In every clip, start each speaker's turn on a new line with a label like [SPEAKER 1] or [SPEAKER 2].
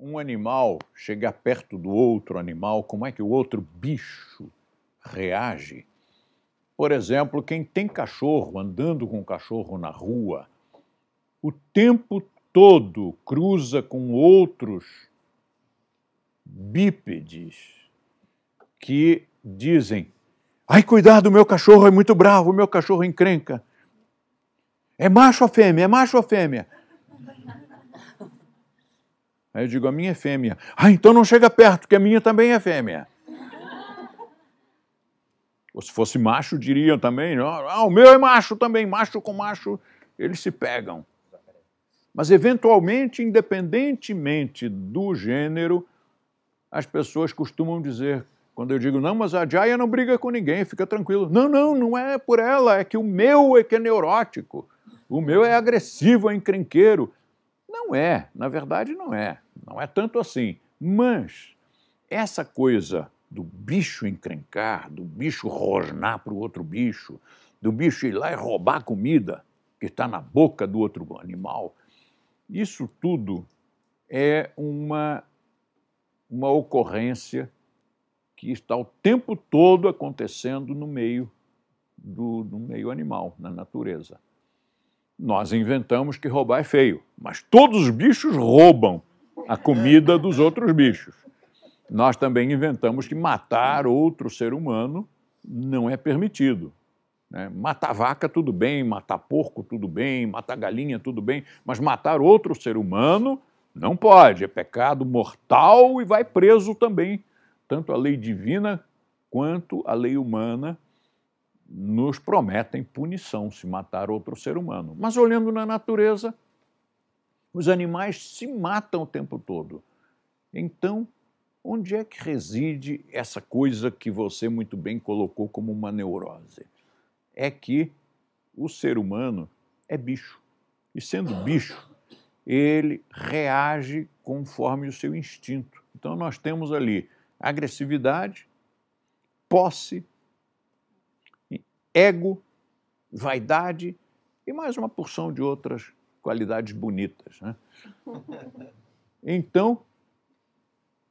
[SPEAKER 1] um animal chegar perto do outro animal, como é que o outro bicho reage? Por exemplo, quem tem cachorro andando com o cachorro na rua, o tempo todo cruza com outros bípedes que dizem: ai, cuidado, meu cachorro é muito bravo, meu cachorro encrenca. É macho ou fêmea? É macho ou fêmea? Aí eu digo, a minha é fêmea. Ah, então não chega perto, que a minha também é fêmea. Ou se fosse macho, diriam também, ah, o meu é macho também, macho com macho, eles se pegam. Mas, eventualmente, independentemente do gênero, as pessoas costumam dizer, quando eu digo, não, mas a Jaya não briga com ninguém, fica tranquilo. Não, não, não é por ela, é que o meu é que é neurótico, o meu é agressivo, é encrenqueiro. Não é, na verdade não é. Não é tanto assim. Mas essa coisa do bicho encrencar, do bicho rosnar para o outro bicho, do bicho ir lá e roubar a comida que está na boca do outro animal, isso tudo é uma, uma ocorrência que está o tempo todo acontecendo no meio do no meio animal, na natureza. Nós inventamos que roubar é feio, mas todos os bichos roubam a comida dos outros bichos. Nós também inventamos que matar outro ser humano não é permitido. Né? Matar vaca, tudo bem, matar porco, tudo bem, matar galinha, tudo bem, mas matar outro ser humano não pode, é pecado mortal e vai preso também. Tanto a lei divina quanto a lei humana nos prometem punição se matar outro ser humano. Mas olhando na natureza, os animais se matam o tempo todo. Então, onde é que reside essa coisa que você muito bem colocou como uma neurose? É que o ser humano é bicho. E sendo bicho, ele reage conforme o seu instinto. Então, nós temos ali agressividade, posse, ego, vaidade e mais uma porção de outras qualidades bonitas. Né? Então,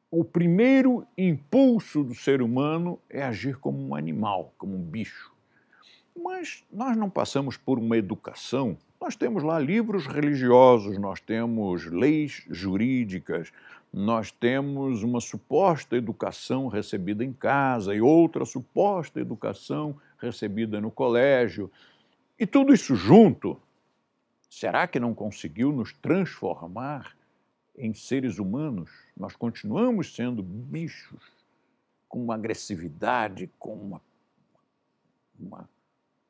[SPEAKER 1] o primeiro impulso do ser humano é agir como um animal, como um bicho. Mas nós não passamos por uma educação. Nós temos lá livros religiosos, nós temos leis jurídicas, nós temos uma suposta educação recebida em casa e outra suposta educação recebida no colégio. E tudo isso junto, será que não conseguiu nos transformar em seres humanos? Nós continuamos sendo bichos, com uma agressividade, com uma, uma,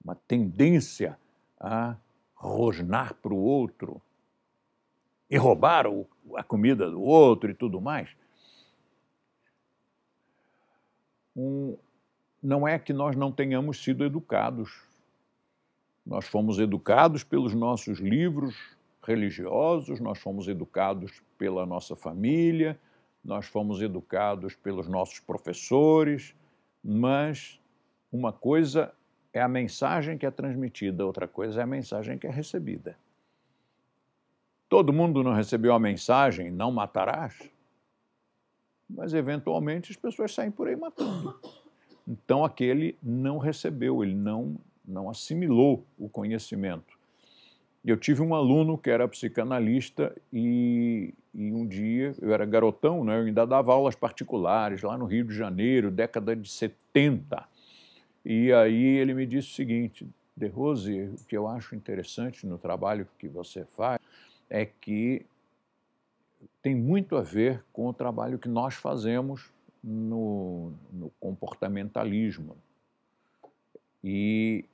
[SPEAKER 1] uma tendência a rosnar para o outro e roubar o, a comida do outro e tudo mais. Um, não é que nós não tenhamos sido educados. Nós fomos educados pelos nossos livros religiosos, nós fomos educados pela nossa família, nós fomos educados pelos nossos professores, mas uma coisa é a mensagem que é transmitida, outra coisa é a mensagem que é recebida. Todo mundo não recebeu a mensagem, não matarás, mas eventualmente as pessoas saem por aí matando. Então aquele não recebeu, ele não, não assimilou o conhecimento. Eu tive um aluno que era psicanalista e, e um dia, eu era garotão, né, eu ainda dava aulas particulares lá no Rio de Janeiro, década de 70. E aí ele me disse o seguinte, De Rose, o que eu acho interessante no trabalho que você faz é que tem muito a ver com o trabalho que nós fazemos no, no comportamentalismo. E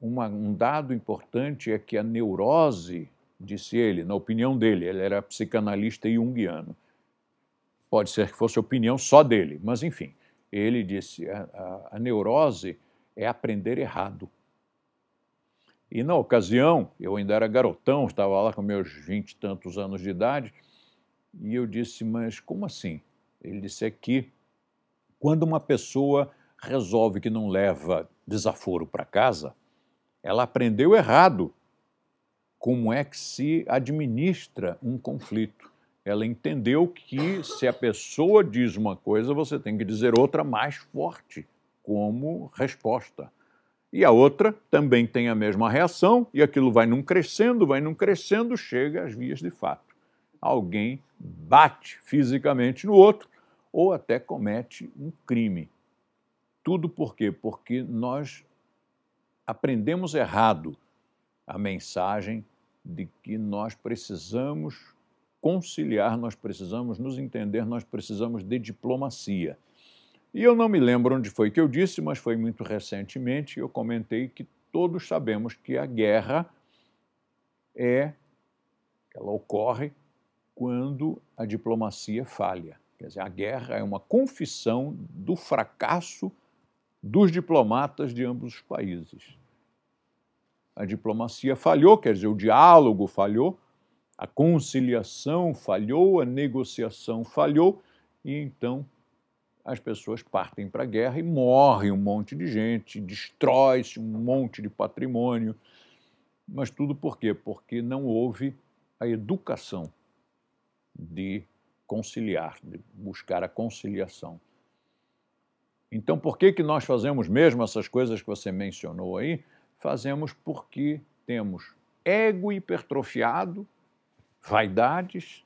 [SPEAKER 1] uma, um dado importante é que a neurose, disse ele, na opinião dele, ele era psicanalista junguiano, pode ser que fosse opinião só dele, mas enfim, ele disse: a, a, a neurose é aprender errado. E na ocasião, eu ainda era garotão, estava lá com meus vinte e tantos anos de idade, e eu disse: Mas como assim? Ele disse aqui: quando uma pessoa resolve que não leva desaforo para casa, ela aprendeu errado como é que se administra um conflito. Ela entendeu que se a pessoa diz uma coisa, você tem que dizer outra mais forte como resposta. E a outra também tem a mesma reação, e aquilo vai num crescendo, vai num crescendo, chega às vias de fato. Alguém bate fisicamente no outro, ou até comete um crime. Tudo por quê? Porque nós aprendemos errado a mensagem de que nós precisamos conciliar, nós precisamos nos entender, nós precisamos de diplomacia. E eu não me lembro onde foi que eu disse, mas foi muito recentemente, eu comentei que todos sabemos que a guerra é ela ocorre quando a diplomacia falha. Quer dizer, a guerra é uma confissão do fracasso dos diplomatas de ambos os países. A diplomacia falhou, quer dizer, o diálogo falhou, a conciliação falhou, a negociação falhou, e então as pessoas partem para a guerra e morre um monte de gente, destrói-se um monte de patrimônio. Mas tudo por quê? Porque não houve a educação de conciliar, de buscar a conciliação. Então, por que, que nós fazemos mesmo essas coisas que você mencionou aí? Fazemos porque temos ego hipertrofiado, vaidades,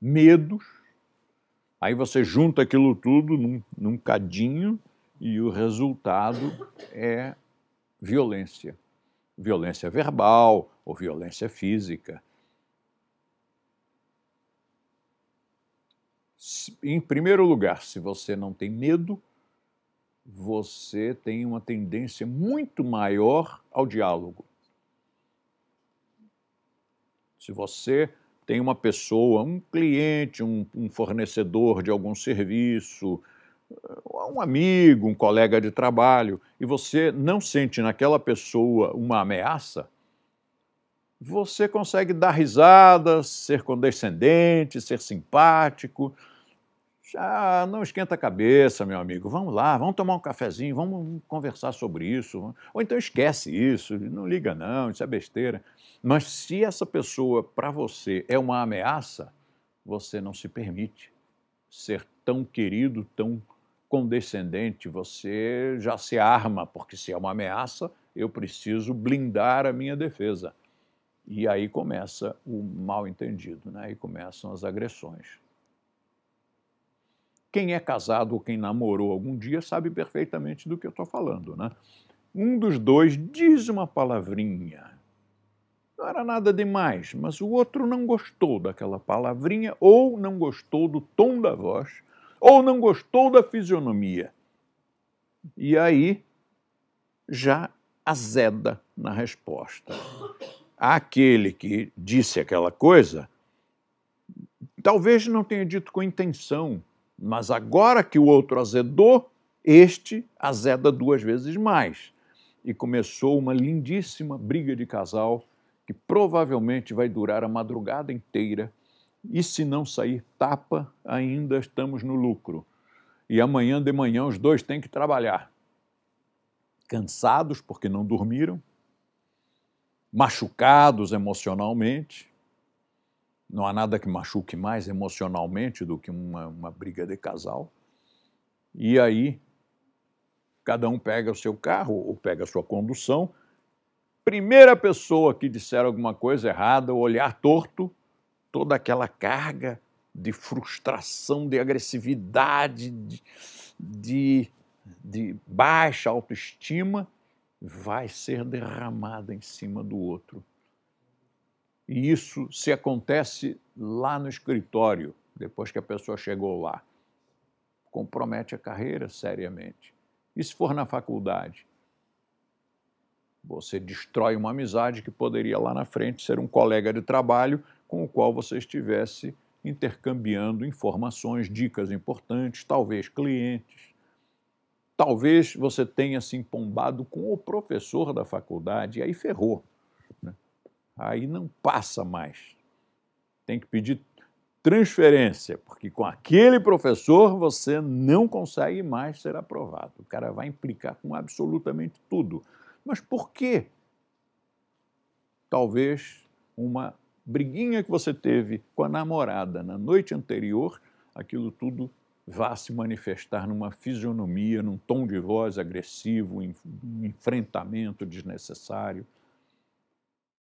[SPEAKER 1] medos. Aí você junta aquilo tudo num, num cadinho e o resultado é violência. Violência verbal ou violência física Em primeiro lugar, se você não tem medo, você tem uma tendência muito maior ao diálogo. Se você tem uma pessoa, um cliente, um, um fornecedor de algum serviço, eh, um amigo, um colega de trabalho, e você não sente naquela pessoa uma ameaça, você consegue dar risadas, ser condescendente, ser simpático ah, não esquenta a cabeça, meu amigo. Vamos lá, vamos tomar um cafezinho, vamos conversar sobre isso. Ou então esquece isso, não liga não, isso é besteira. Mas se essa pessoa para você é uma ameaça, você não se permite ser tão querido, tão condescendente. Você já se arma, porque se é uma ameaça, eu preciso blindar a minha defesa. E aí começa o mal entendido, né? aí começam as agressões. Quem é casado ou quem namorou algum dia sabe perfeitamente do que eu estou falando. Né? Um dos dois diz uma palavrinha. Não era nada demais, mas o outro não gostou daquela palavrinha, ou não gostou do tom da voz, ou não gostou da fisionomia. E aí já azeda na resposta. Aquele que disse aquela coisa talvez não tenha dito com intenção, mas agora que o outro azedou, este azeda duas vezes mais. E começou uma lindíssima briga de casal que provavelmente vai durar a madrugada inteira. E se não sair tapa, ainda estamos no lucro. E amanhã de manhã os dois têm que trabalhar. Cansados porque não dormiram, machucados emocionalmente, não há nada que machuque mais emocionalmente do que uma, uma briga de casal. E aí, cada um pega o seu carro ou pega a sua condução. Primeira pessoa que disser alguma coisa errada, olhar torto, toda aquela carga de frustração, de agressividade, de, de, de, baixa autoestima vai ser derramada em cima do outro. E isso se acontece lá no escritório, depois que a pessoa chegou lá. Compromete a carreira seriamente. E se for na faculdade? Você destrói uma amizade que poderia lá na frente ser um colega de trabalho com o qual você estivesse intercambiando informações, dicas importantes, talvez clientes. Talvez você tenha se empombado com o professor da faculdade, e aí ferrou. Né? aí não passa mais. Tem que pedir transferência, porque com aquele professor você não consegue mais ser aprovado. O cara vai implicar com absolutamente tudo. Mas por quê? Talvez uma briguinha que você teve com a namorada na noite anterior, aquilo tudo vá se manifestar numa fisionomia, num tom de voz agressivo, um enfrentamento desnecessário.